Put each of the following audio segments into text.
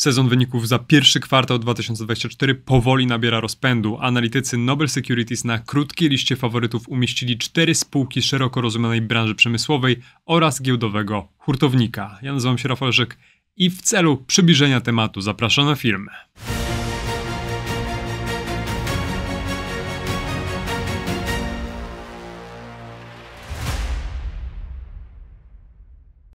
Sezon wyników za pierwszy kwartał 2024 powoli nabiera rozpędu. Analitycy Nobel Securities na krótkiej liście faworytów umieścili cztery spółki szeroko rozumianej branży przemysłowej oraz giełdowego hurtownika. Ja nazywam się Rafał Rzek i w celu przybliżenia tematu zapraszam na film.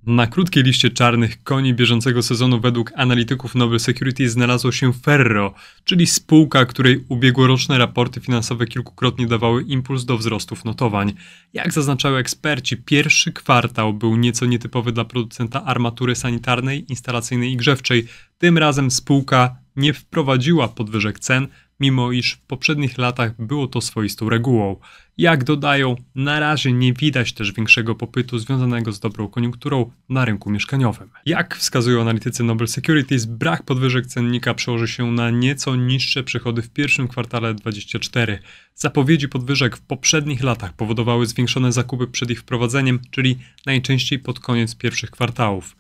Na krótkiej liście czarnych koni bieżącego sezonu według analityków Nobel Security znalazło się Ferro, czyli spółka, której ubiegłoroczne raporty finansowe kilkukrotnie dawały impuls do wzrostów notowań. Jak zaznaczały eksperci, pierwszy kwartał był nieco nietypowy dla producenta armatury sanitarnej, instalacyjnej i grzewczej. Tym razem spółka nie wprowadziła podwyżek cen, mimo iż w poprzednich latach było to swoistą regułą. Jak dodają, na razie nie widać też większego popytu związanego z dobrą koniunkturą na rynku mieszkaniowym. Jak wskazują analitycy Nobel Securities, brak podwyżek cennika przełoży się na nieco niższe przychody w pierwszym kwartale 2024. Zapowiedzi podwyżek w poprzednich latach powodowały zwiększone zakupy przed ich wprowadzeniem, czyli najczęściej pod koniec pierwszych kwartałów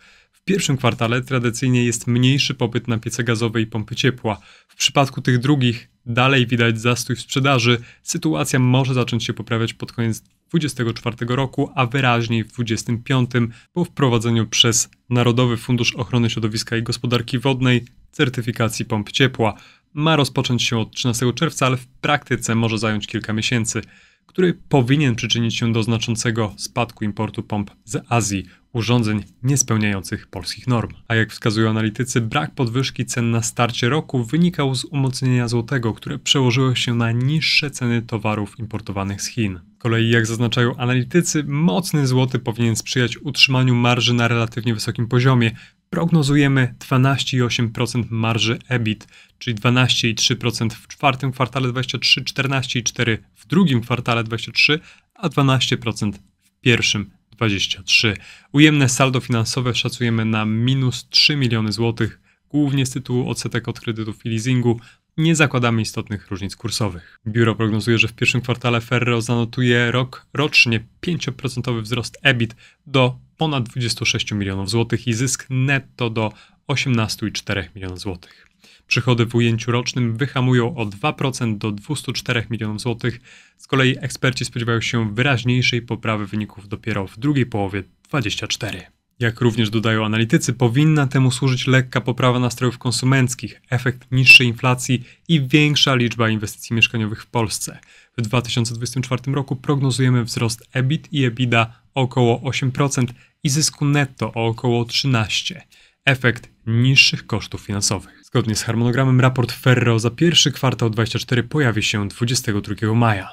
pierwszym kwartale tradycyjnie jest mniejszy popyt na piece gazowe i pompy ciepła. W przypadku tych drugich dalej widać zastój w sprzedaży. Sytuacja może zacząć się poprawiać pod koniec 2024 roku, a wyraźniej w 2025 po wprowadzeniu przez Narodowy Fundusz Ochrony Środowiska i Gospodarki Wodnej certyfikacji pomp ciepła. Ma rozpocząć się od 13 czerwca, ale w praktyce może zająć kilka miesięcy który powinien przyczynić się do znaczącego spadku importu pomp z Azji, urządzeń niespełniających polskich norm. A jak wskazują analitycy, brak podwyżki cen na starcie roku wynikał z umocnienia złotego, które przełożyło się na niższe ceny towarów importowanych z Chin kolei, jak zaznaczają analitycy, mocny złoty powinien sprzyjać utrzymaniu marży na relatywnie wysokim poziomie. Prognozujemy 12,8% marży EBIT, czyli 12,3% w czwartym kwartale 23, 14,4% w drugim kwartale 23, a 12% w pierwszym 23. Ujemne saldo finansowe szacujemy na minus 3 miliony złotych, głównie z tytułu odsetek od kredytów i leasingu, nie zakładamy istotnych różnic kursowych. Biuro prognozuje, że w pierwszym kwartale Ferro zanotuje rok rocznie 5% wzrost EBIT do ponad 26 milionów złotych i zysk netto do 18,4 milionów złotych. Przychody w ujęciu rocznym wyhamują o 2% do 204 milionów złotych. Z kolei eksperci spodziewają się wyraźniejszej poprawy wyników dopiero w drugiej połowie 2024. Jak również dodają analitycy, powinna temu służyć lekka poprawa nastrojów konsumenckich, efekt niższej inflacji i większa liczba inwestycji mieszkaniowych w Polsce. W 2024 roku prognozujemy wzrost EBIT i EBITDA o około 8% i zysku netto o około 13%. Efekt niższych kosztów finansowych. Zgodnie z harmonogramem raport Ferro za pierwszy kwartał 2024 pojawi się 22 maja.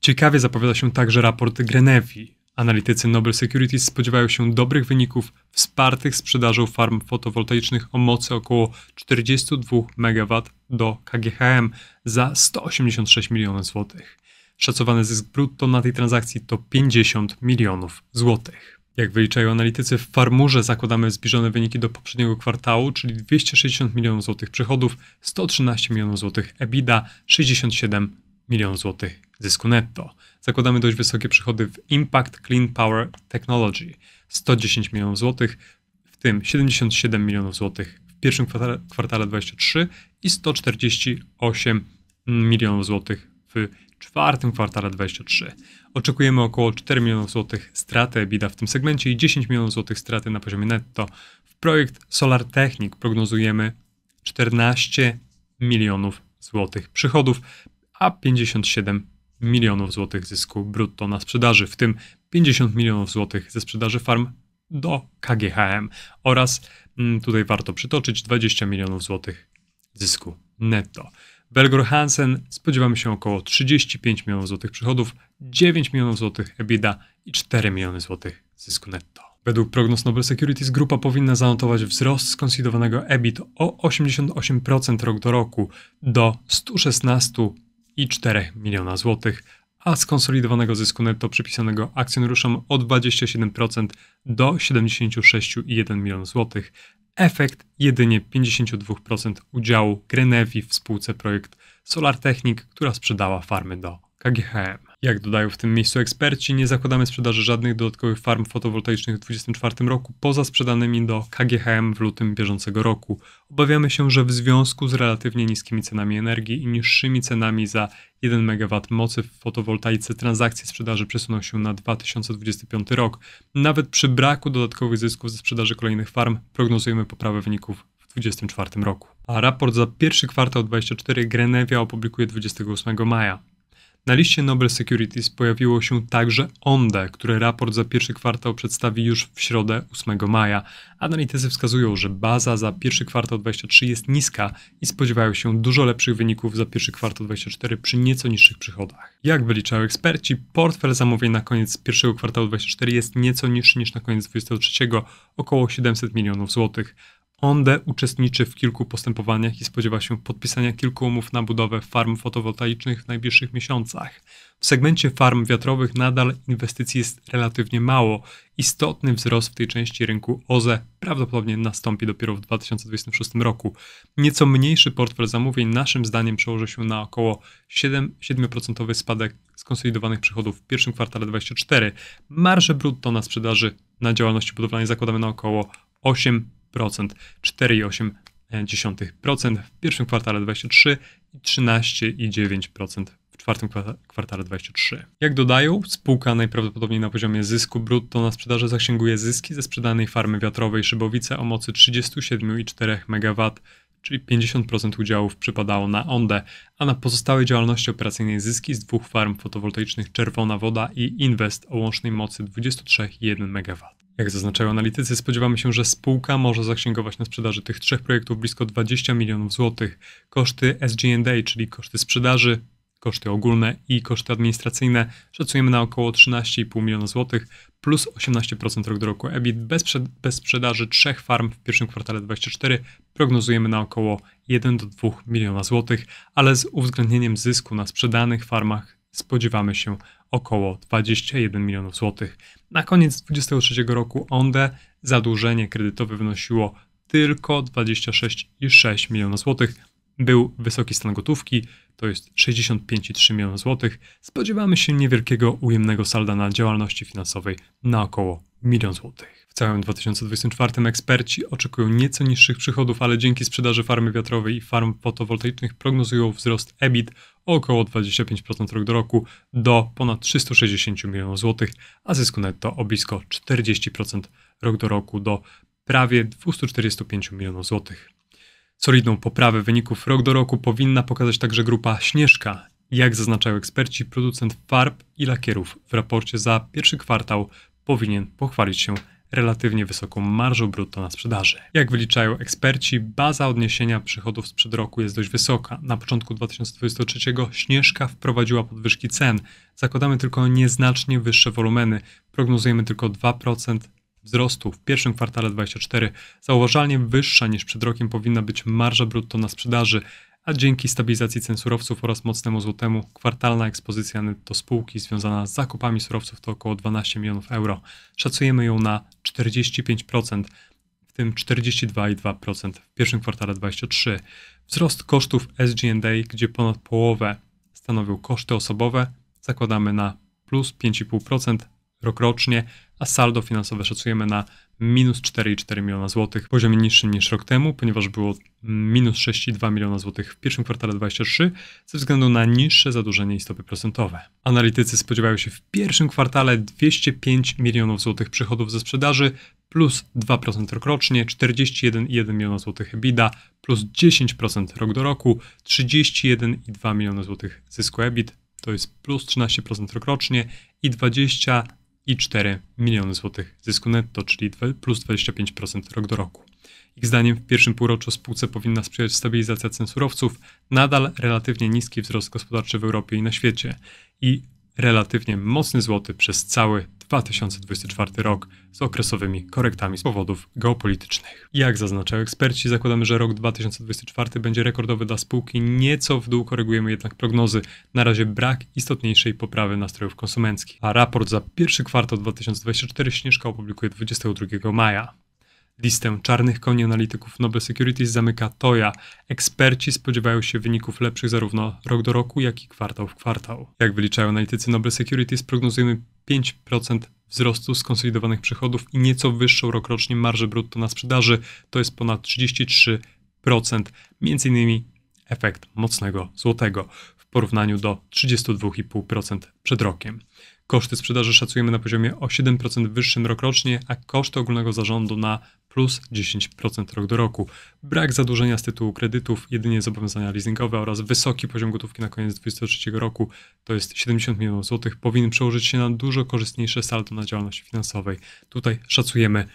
Ciekawie zapowiada się także raport Grenevi, Analitycy Nobel Securities spodziewają się dobrych wyników wspartych sprzedażą farm fotowoltaicznych o mocy około 42 MW do KGHM za 186 milionów złotych. Szacowany zysk brutto na tej transakcji to 50 milionów złotych. Jak wyliczają analitycy, w farmurze zakładamy zbliżone wyniki do poprzedniego kwartału, czyli 260 milionów złotych przychodów, 113 milionów złotych EBITDA, 67 milionów złotych zysku netto. Zakładamy dość wysokie przychody w Impact Clean Power Technology 110 milionów złotych, w tym 77 milionów złotych w pierwszym kwartale, kwartale 23 i 148 milionów złotych w czwartym kwartale 23. Oczekujemy około 4 milionów złotych straty EBITDA w tym segmencie i 10 milionów złotych straty na poziomie netto. W projekt Solar Technic prognozujemy 14 milionów złotych przychodów, a 57 milionów złotych zysku brutto na sprzedaży, w tym 50 milionów złotych ze sprzedaży farm do KGHM oraz mm, tutaj warto przytoczyć 20 milionów złotych zysku netto. Belgor Hansen spodziewamy się około 35 milionów złotych przychodów, 9 milionów złotych EBITDA i 4 miliony złotych zysku netto. Według prognoz Nobel Securities grupa powinna zanotować wzrost skonsolidowanego EBIT o 88% rok do roku do 116 i 4 miliona złotych, a skonsolidowanego zysku netto przypisanego akcjonariuszom o 27% do 76,1 miliona złotych. Efekt jedynie 52% udziału Grenevi w spółce projekt Solar Technik, która sprzedała farmy do KGHM. Jak dodają w tym miejscu eksperci, nie zakładamy sprzedaży żadnych dodatkowych farm fotowoltaicznych w 2024 roku poza sprzedanymi do KGHM w lutym bieżącego roku. Obawiamy się, że w związku z relatywnie niskimi cenami energii i niższymi cenami za 1 MW mocy w fotowoltaice transakcje sprzedaży przesuną się na 2025 rok. Nawet przy braku dodatkowych zysków ze sprzedaży kolejnych farm prognozujemy poprawę wyników w 2024 roku. A raport za pierwszy kwartał 2024 Grenewia opublikuje 28 maja. Na liście Nobel Securities pojawiło się także ONDE, który raport za pierwszy kwartał przedstawi już w środę 8 maja. Analitycy wskazują, że baza za pierwszy kwartał 23 jest niska i spodziewają się dużo lepszych wyników za pierwszy kwartał 24 przy nieco niższych przychodach. Jak wyliczają eksperci, portfel zamówień na koniec pierwszego kwartału 24 jest nieco niższy niż na koniec 23, około 700 milionów złotych. ONDE uczestniczy w kilku postępowaniach i spodziewa się podpisania kilku umów na budowę farm fotowoltaicznych w najbliższych miesiącach. W segmencie farm wiatrowych nadal inwestycji jest relatywnie mało. Istotny wzrost w tej części rynku OZE prawdopodobnie nastąpi dopiero w 2026 roku. Nieco mniejszy portfel zamówień naszym zdaniem przełoży się na około 7, spadek skonsolidowanych przychodów w pierwszym kwartale 2024. Marże brutto na sprzedaży na działalności budowlanej zakładamy na około 8 4,8% w pierwszym kwartale 23 i 13,9% w czwartym kwartale 23. Jak dodają, spółka najprawdopodobniej na poziomie zysku brutto na sprzedaży zasięguje zyski ze sprzedanej farmy wiatrowej Szybowice o mocy 37,4 MW, czyli 50% udziałów przypadało na Ondę, a na pozostałej działalności operacyjnej zyski z dwóch farm fotowoltaicznych Czerwona Woda i Invest o łącznej mocy 23,1 MW. Jak zaznaczają analitycy, spodziewamy się, że spółka może zaksięgować na sprzedaży tych trzech projektów blisko 20 milionów złotych. Koszty SG&A, czyli koszty sprzedaży, koszty ogólne i koszty administracyjne szacujemy na około 13,5 miliona złotych plus 18% rok do roku EBIT. Bez, bez sprzedaży trzech farm w pierwszym kwartale 24 prognozujemy na około 1 do 2 miliona złotych, ale z uwzględnieniem zysku na sprzedanych farmach spodziewamy się około 21 milionów złotych. Na koniec 2023 roku ONDE zadłużenie kredytowe wynosiło tylko 26,6 milionów złotych. Był wysoki stan gotówki, to jest 65,3 milionów złotych. Spodziewamy się niewielkiego ujemnego salda na działalności finansowej na około milion złotych. W całym 2024 eksperci oczekują nieco niższych przychodów, ale dzięki sprzedaży farmy wiatrowej i farm fotowoltaicznych prognozują wzrost EBIT o około 25% rok do roku do ponad 360 milionów złotych, a zysku netto o blisko 40% rok do roku do prawie 245 milionów złotych. Solidną poprawę wyników rok do roku powinna pokazać także grupa Śnieżka. Jak zaznaczają eksperci, producent farb i lakierów w raporcie za pierwszy kwartał powinien pochwalić się relatywnie wysoką marżą brutto na sprzedaży. Jak wyliczają eksperci, baza odniesienia przychodów sprzed roku jest dość wysoka. Na początku 2023 Śnieżka wprowadziła podwyżki cen. Zakładamy tylko nieznacznie wyższe wolumeny. Prognozujemy tylko 2% wzrostu w pierwszym kwartale 2024. Zauważalnie wyższa niż przed rokiem powinna być marża brutto na sprzedaży a dzięki stabilizacji cen surowców oraz mocnemu złotemu kwartalna ekspozycja netto spółki związana z zakupami surowców to około 12 milionów euro. Szacujemy ją na 45%, w tym 42,2% w pierwszym kwartale 2023. Wzrost kosztów SG&A, gdzie ponad połowę stanowią koszty osobowe, zakładamy na plus 5,5% rokrocznie, a saldo finansowe szacujemy na minus 4,4 miliona złotych, poziomie niższym niż rok temu, ponieważ było minus 6,2 miliona złotych w pierwszym kwartale 2023 ze względu na niższe zadłużenie i stopy procentowe. Analitycy spodziewają się w pierwszym kwartale 205 milionów złotych przychodów ze sprzedaży plus 2% rokrocznie, 41,1 miliona złotych EBITDA plus 10% rok do roku, 31,2 miliona złotych zysku EBIT, to jest plus 13% rokrocznie i 20 4 miliony złotych zysku netto, czyli plus 25% rok do roku. Ich zdaniem w pierwszym półroczu spółce powinna sprzyjać stabilizacja cen surowców, nadal relatywnie niski wzrost gospodarczy w Europie i na świecie i relatywnie mocny złoty przez cały 2024 rok z okresowymi korektami z powodów geopolitycznych. Jak zaznaczają eksperci, zakładamy, że rok 2024 będzie rekordowy dla spółki. Nieco w dół korygujemy jednak prognozy. Na razie brak istotniejszej poprawy nastrojów konsumenckich. A raport za pierwszy kwartał 2024 Śnieżka opublikuje 22 maja. Listę czarnych koni analityków Nobel Securities zamyka Toya. Eksperci spodziewają się wyników lepszych zarówno rok do roku, jak i kwartał w kwartał. Jak wyliczają analitycy Nobel Securities, prognozujemy 5% wzrostu skonsolidowanych przychodów i nieco wyższą rokrocznie marżę brutto na sprzedaży, to jest ponad 33%, między innymi efekt mocnego złotego w porównaniu do 32,5% przed rokiem. Koszty sprzedaży szacujemy na poziomie o 7% wyższym rokrocznie, a koszty ogólnego zarządu na plus 10% rok do roku. Brak zadłużenia z tytułu kredytów, jedynie zobowiązania leasingowe oraz wysoki poziom gotówki na koniec 2023 roku, to jest 70 milionów złotych, powinien przełożyć się na dużo korzystniejsze saldo na działalności finansowej. Tutaj szacujemy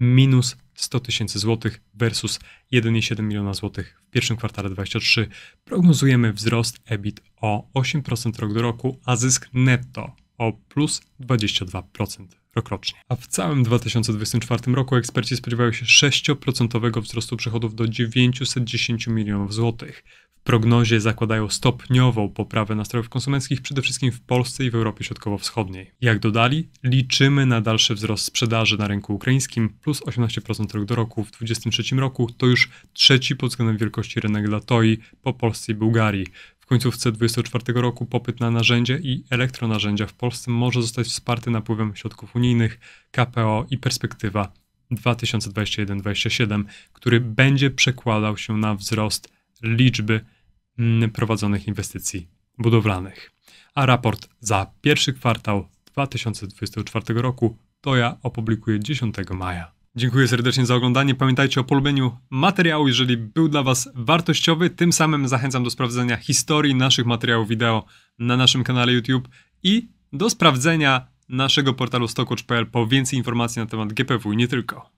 minus 100 tysięcy złotych versus 1,7 miliona złotych w pierwszym kwartale 2023. Prognozujemy wzrost EBIT o 8% rok do roku, a zysk netto o plus 22% rokrocznie. A w całym 2024 roku eksperci spodziewają się 6% wzrostu przychodów do 910 milionów złotych. W prognozie zakładają stopniową poprawę nastrojów konsumenckich przede wszystkim w Polsce i w Europie Środkowo-Wschodniej. Jak dodali, liczymy na dalszy wzrost sprzedaży na rynku ukraińskim plus 18% rok do roku. W 2023 roku to już trzeci pod względem wielkości rynek dla TOI po Polsce i Bułgarii. W końcówce 2024 roku popyt na narzędzie i elektronarzędzia w Polsce może zostać wsparty napływem środków unijnych, KPO i perspektywa 2021-2027, który będzie przekładał się na wzrost liczby mm, prowadzonych inwestycji budowlanych. A raport za pierwszy kwartał 2024 roku to ja opublikuję 10 maja. Dziękuję serdecznie za oglądanie. Pamiętajcie o polubieniu materiału, jeżeli był dla Was wartościowy. Tym samym zachęcam do sprawdzenia historii naszych materiałów wideo na naszym kanale YouTube i do sprawdzenia naszego portalu stockwatch.pl po więcej informacji na temat GPW i nie tylko.